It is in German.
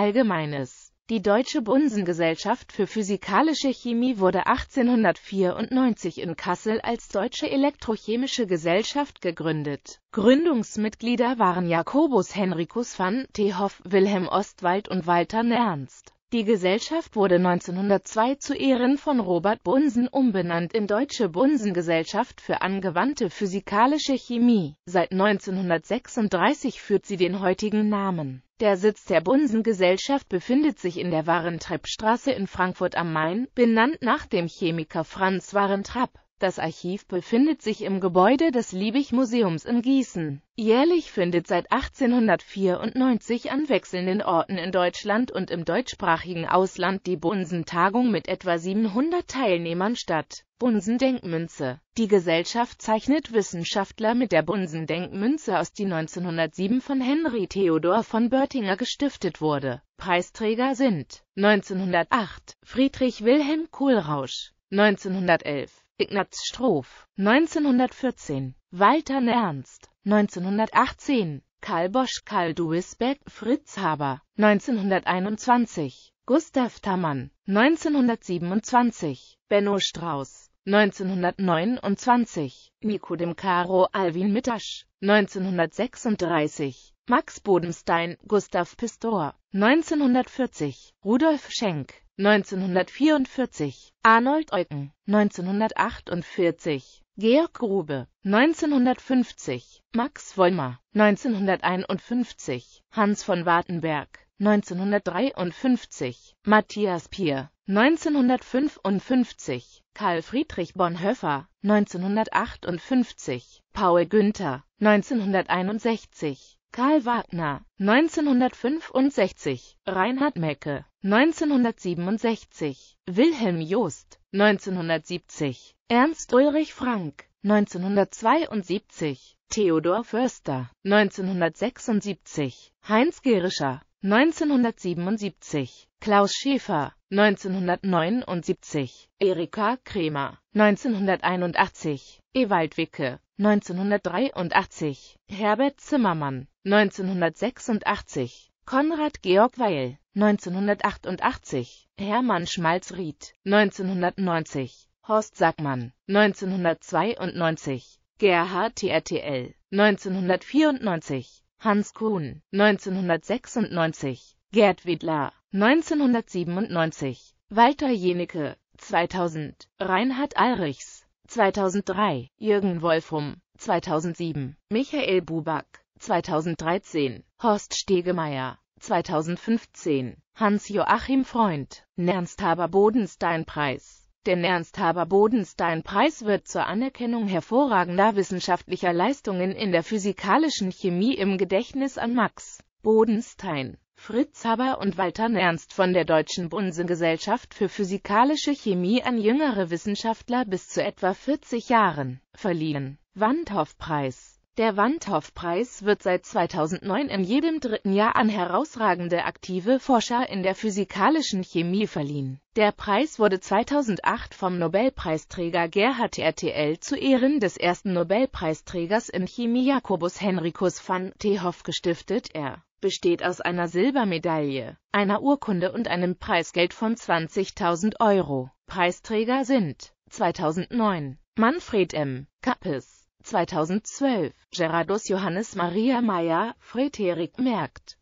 Allgemeines Die Deutsche Bunsengesellschaft für Physikalische Chemie wurde 1894 in Kassel als Deutsche Elektrochemische Gesellschaft gegründet. Gründungsmitglieder waren Jakobus Henricus van Tehoff, Wilhelm Ostwald und Walter Nernst. Die Gesellschaft wurde 1902 zu Ehren von Robert Bunsen umbenannt in Deutsche Bunsen-Gesellschaft für angewandte physikalische Chemie. Seit 1936 führt sie den heutigen Namen. Der Sitz der Bunsen-Gesellschaft befindet sich in der Warentreppstraße in Frankfurt am Main, benannt nach dem Chemiker Franz Warentrapp. Das Archiv befindet sich im Gebäude des Liebig-Museums in Gießen. Jährlich findet seit 1894 an wechselnden Orten in Deutschland und im deutschsprachigen Ausland die Bunsen-Tagung mit etwa 700 Teilnehmern statt. Bunsen-Denkmünze Die Gesellschaft zeichnet Wissenschaftler mit der Bunsen-Denkmünze aus, die 1907 von Henry Theodor von Börtinger gestiftet wurde. Preisträger sind 1908 Friedrich Wilhelm Kohlrausch 1911 Ignaz Stroff, 1914, Walter Ernst, 1918, Karl Bosch, Karl Duisbeck, Fritz Haber, 1921, Gustav Tammann, 1927, Benno Strauß, 1929, Nico dem Caro, Alwin Mittasch, 1936, Max Bodenstein, Gustav Pistor, 1940, Rudolf Schenk, 1944, Arnold Eucken, 1948, Georg Grube, 1950, Max Vollmer, 1951, Hans von Wartenberg, 1953, Matthias Pier, 1955, Karl Friedrich Bonhoeffer, 1958, Paul Günther, 1961, Karl Wagner, 1965, Reinhard Mecke, 1967, Wilhelm Joost, 1970, Ernst Ulrich Frank, 1972, Theodor Förster, 1976, Heinz Gerischer, 1977, Klaus Schäfer, 1979, Erika Krämer, 1981, Ewald Wicke, 1983, Herbert Zimmermann, 1986, Konrad Georg Weil, 1988, Hermann Schmalz-Ried, 1990, Horst Sackmann, 1992, Gerhard TRTL, 1994, Hans Kuhn, 1996, Gerd Wedler, 1997, Walter Jenecke, 2000, Reinhard Alrichs, 2003, Jürgen Wolfrum, 2007, Michael Buback, 2013, Horst Stegemeier, 2015, Hans-Joachim Freund, Nernst Haber Bodenstein-Preis, denn Ernst-Haber Bodenstein-Preis wird zur Anerkennung hervorragender wissenschaftlicher Leistungen in der physikalischen Chemie im Gedächtnis an Max Bodenstein, Fritz Haber und Walter Ernst von der Deutschen Bunsengesellschaft für Physikalische Chemie an jüngere Wissenschaftler bis zu etwa 40 Jahren verliehen. Wandhoff-Preis der Wandhoff-Preis wird seit 2009 in jedem dritten Jahr an herausragende aktive Forscher in der physikalischen Chemie verliehen. Der Preis wurde 2008 vom Nobelpreisträger Gerhard RTL zu Ehren des ersten Nobelpreisträgers in Chemie Jakobus Henricus van Tehoff gestiftet. Er besteht aus einer Silbermedaille, einer Urkunde und einem Preisgeld von 20.000 Euro. Preisträger sind 2009 Manfred M. Kappes 2012, Gerardus Johannes Maria Meyer, Friedrich Merkt